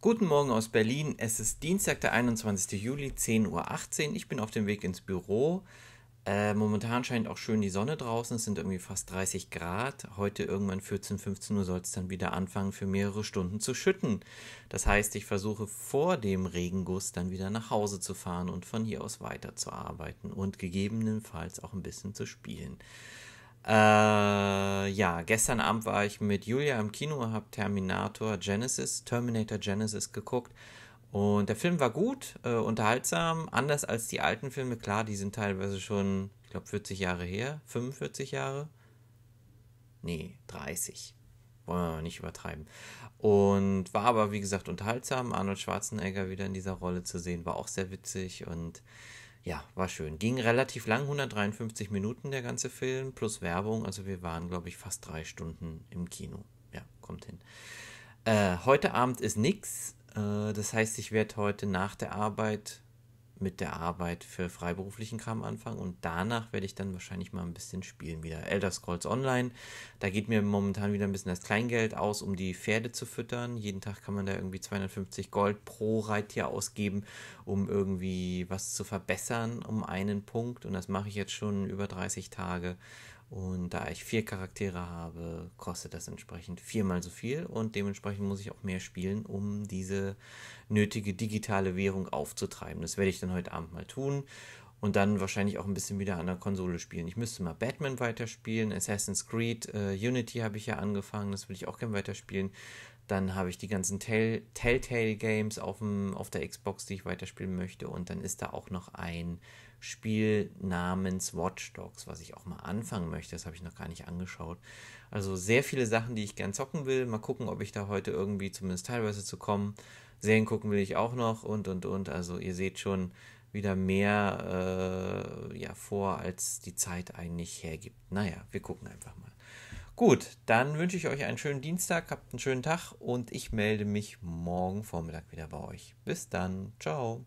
Guten Morgen aus Berlin. Es ist Dienstag, der 21. Juli, 10.18 Uhr. Ich bin auf dem Weg ins Büro. Äh, momentan scheint auch schön die Sonne draußen. Es sind irgendwie fast 30 Grad. Heute irgendwann 14, 15 Uhr soll es dann wieder anfangen, für mehrere Stunden zu schütten. Das heißt, ich versuche vor dem Regenguss dann wieder nach Hause zu fahren und von hier aus weiterzuarbeiten und gegebenenfalls auch ein bisschen zu spielen. Äh, ja, gestern Abend war ich mit Julia im Kino, habe Terminator Genesis, Terminator Genesis geguckt. Und der Film war gut, äh, unterhaltsam, anders als die alten Filme. Klar, die sind teilweise schon, ich glaube, 40 Jahre her, 45 Jahre. Nee, 30. Wollen wir mal nicht übertreiben. Und war aber, wie gesagt, unterhaltsam. Arnold Schwarzenegger wieder in dieser Rolle zu sehen, war auch sehr witzig und ja, war schön. Ging relativ lang, 153 Minuten der ganze Film, plus Werbung. Also wir waren, glaube ich, fast drei Stunden im Kino. Ja, kommt hin. Äh, heute Abend ist nix. Äh, das heißt, ich werde heute nach der Arbeit mit der Arbeit für freiberuflichen Kram anfangen und danach werde ich dann wahrscheinlich mal ein bisschen spielen wieder. Elder Scrolls Online, da geht mir momentan wieder ein bisschen das Kleingeld aus, um die Pferde zu füttern. Jeden Tag kann man da irgendwie 250 Gold pro Reittier ausgeben, um irgendwie was zu verbessern um einen Punkt und das mache ich jetzt schon über 30 Tage und da ich vier Charaktere habe, kostet das entsprechend viermal so viel und dementsprechend muss ich auch mehr spielen, um diese nötige digitale Währung aufzutreiben. Das werde ich dann heute Abend mal tun und dann wahrscheinlich auch ein bisschen wieder an der Konsole spielen. Ich müsste mal Batman weiterspielen, Assassin's Creed, äh, Unity habe ich ja angefangen, das würde ich auch gerne weiterspielen. Dann habe ich die ganzen Tell Telltale Games auf, dem, auf der Xbox, die ich weiterspielen möchte. Und dann ist da auch noch ein Spiel namens Watch Dogs, was ich auch mal anfangen möchte. Das habe ich noch gar nicht angeschaut. Also sehr viele Sachen, die ich gern zocken will. Mal gucken, ob ich da heute irgendwie zumindest teilweise zu kommen. Serien gucken will ich auch noch und und und. Also ihr seht schon wieder mehr äh, ja, vor, als die Zeit eigentlich hergibt. Naja, wir gucken einfach mal. Gut, dann wünsche ich euch einen schönen Dienstag, habt einen schönen Tag und ich melde mich morgen Vormittag wieder bei euch. Bis dann, ciao.